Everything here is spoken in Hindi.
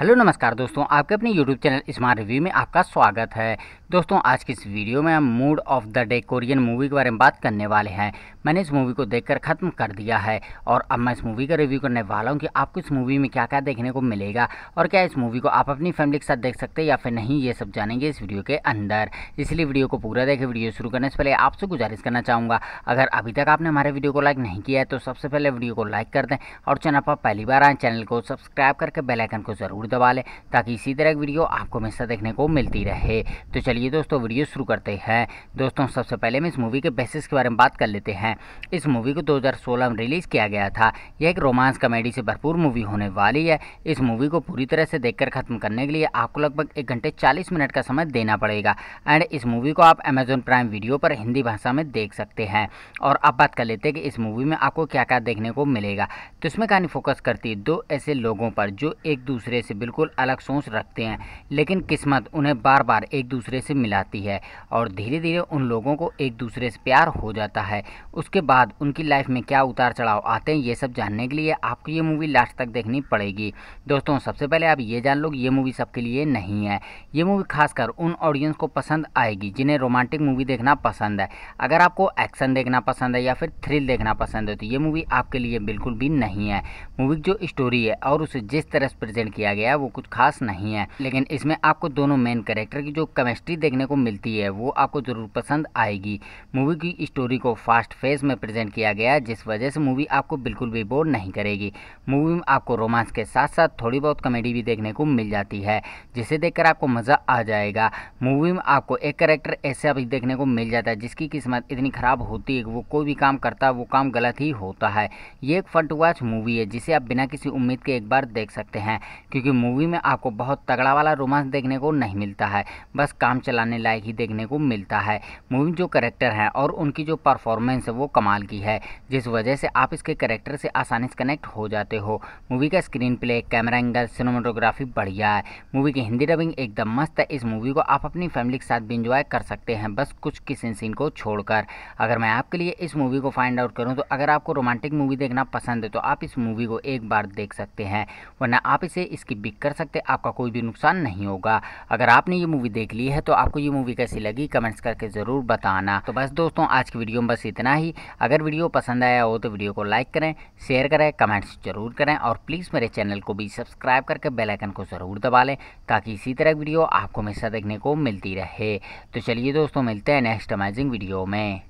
हेलो नमस्कार दोस्तों आपके अपने यूट्यूब चैनल स्मार्ट रिव्यू में आपका स्वागत है दोस्तों आज की इस वीडियो में हम Mood of the Day Korean movie के बारे में बात करने वाले हैं मैंने इस मूवी को देखकर ख़त्म कर दिया है और अब मैं इस मूवी का रिव्यू करने वाला हूँ कि आपको इस मूवी में क्या क्या देखने को मिलेगा और क्या इस मूवी को आप अपनी फैमिली के साथ देख सकते हैं या फिर नहीं ये सब जानेंगे इस वीडियो के अंदर इसलिए वीडियो को पूरा देखें वीडियो शुरू करने से पहले आपसे गुजारिश करना चाहूँगा अगर अभी तक आपने हमारे वीडियो को लाइक नहीं किया है तो सबसे पहले वीडियो को लाइक कर दें और चैनल पर पहली बार आए चैनल को सब्सक्राइब करके बेलाइकन को ज़रूर दबा लें ताकि इसी तरह की वीडियो आपको हमेशा देखने को मिलती रहे तो चलिए चलिए दोस्तों वीडियो शुरू करते हैं दोस्तों सबसे पहले मैं इस मूवी के बेसिस के बारे में बात कर लेते हैं इस मूवी को 2016 में रिलीज़ किया गया था यह एक रोमांस कॉमेडी से भरपूर मूवी होने वाली है इस मूवी को पूरी तरह से देखकर ख़त्म करने के लिए आपको लगभग एक घंटे चालीस मिनट का समय देना पड़ेगा एंड इस मूवी को आप अमेजोन प्राइम वीडियो पर हिंदी भाषा में देख सकते हैं और आप बात कर लेते हैं कि इस मूवी में आपको क्या क्या देखने को मिलेगा तो इसमें कहानी फोकस करती है दो ऐसे लोगों पर जो एक दूसरे से बिल्कुल अलग सोच रखते हैं लेकिन किस्मत उन्हें बार बार एक दूसरे से मिलाती है और धीरे धीरे उन लोगों को एक दूसरे से प्यार हो जाता है उसके बाद उनकी लाइफ में क्या उतार चढ़ाव आते हैं ये सब जानने के लिए आपको ये मूवी लास्ट तक देखनी पड़ेगी दोस्तों सबसे पहले आप ये जान लो ये मूवी सबके लिए नहीं है ये मूवी खासकर उन ऑडियंस को पसंद आएगी जिन्हें रोमांटिक मूवी देखना पसंद है अगर आपको एक्शन देखना पसंद है या फिर थ्रिल देखना पसंद है तो ये मूवी आपके लिए बिल्कुल भी नहीं है मूवी की जो स्टोरी है और उसे जिस तरह से प्रेजेंट किया गया है वो कुछ खास नहीं है लेकिन इसमें आपको दोनों मेन कैरेक्टर की जो केमिस्ट्री स्टोरी देखने को मिलती है वो आपको ज़रूर पसंद आएगी मूवी की स्टोरी को फास्ट फेज में प्रेजेंट किया गया जिस वजह से मूवी आपको बिल्कुल भी बोर नहीं करेगी मूवी में आपको रोमांस के साथ साथ थोड़ी बहुत कॉमेडी भी देखने को मिल जाती है जिसे देखकर आपको मज़ा आ जाएगा मूवी में आपको एक करेक्टर ऐसा भी देखने को मिल जाता है जिसकी किस्मत इतनी ख़राब होती है कि वो कोई भी काम करता है वो काम गलत ही होता है ये एक फन टू वॉच मूवी है जिसे आप बिना किसी उम्मीद के एक बार देख सकते हैं क्योंकि मूवी में आपको बहुत तगड़ा वाला रोमांस देखने को नहीं मिलता है बस काम चलाने लायक ही देखने को मिलता है मूवी जो करेक्टर हैं और उनकी जो परफॉर्मेंस है वो कमाल की है जिस वजह से आप इसके करेक्टर से आसानी से कनेक्ट हो जाते हो मूवी का screenplay camera angle cinematography बढ़िया है मूवी की हिंदी डबिंग एकदम मस्त है इस मूवी को आप अपनी फैमिली के साथ भी इंजॉय कर सकते हैं बस कुछ किसी सीन को छोड़कर अगर मैं आपके लिए इस मूवी को फाइंड आउट करूँ तो अगर आपको रोमांटिक मूवी देखना पसंद है तो आप इस मूवी को एक बार देख सकते हैं वरना आप इसे स्किप भी कर सकते आपका कोई भी नुकसान नहीं होगा अगर आपने ये मूवी देख ली है तो आपको ये मूवी कैसी लगी कमेंट्स करके ज़रूर बताना तो बस दोस्तों आज की वीडियो में बस इतना ही अगर वीडियो पसंद आया हो तो वीडियो को लाइक करें शेयर करें कमेंट्स जरूर करें और प्लीज़ मेरे चैनल को भी सब्सक्राइब करके बेलाइकन को ज़रूर दबा लें ताकि इसी तरह वीडियो आपको हमेशा देखने को मिलती रहे तो चलिए दोस्तों मिलते हैं नेक्स्ट अमेजिंग वीडियो में